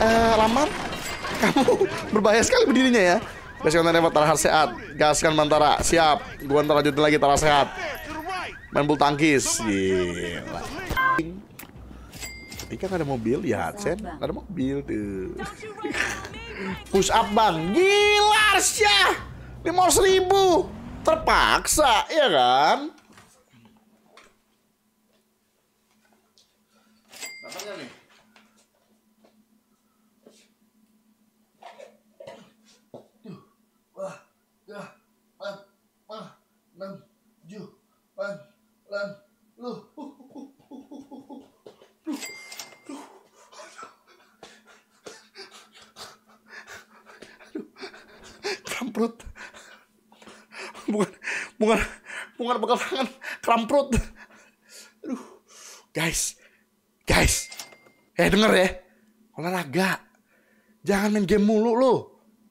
uh, eh, lamar kamu berbahaya sekali berdirinya ya Gaskan dapat tarah sehat Gaskan Mantara siap Gue ntar lanjutin lagi tarah sehat Main bulu tangkis Gila Ini kan ada mobil ya sen. Ada mobil tuh Push up bang Gila Arsya 500 ribu Terpaksa ya kan ju lan lan lu uh, uh, Kramprut. Bukan bukan bukan pegal tangan, kramprut. Aduh. Guys. Guys. Eh denger ya. Olahraga. Jangan main game mulu lo.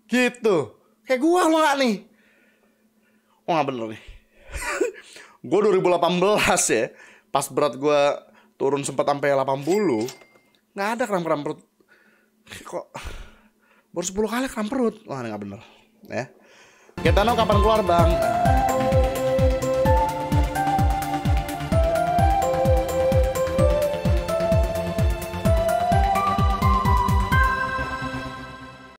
Gitu. Kayak gua lo gak nih. Oh gak bener nih gue 2018 ya pas berat gue turun sempat sampai 80 nggak ada kram kram perut kok baru 10 kali kram perut wah nggak bener ya Ketano kapan keluar bang?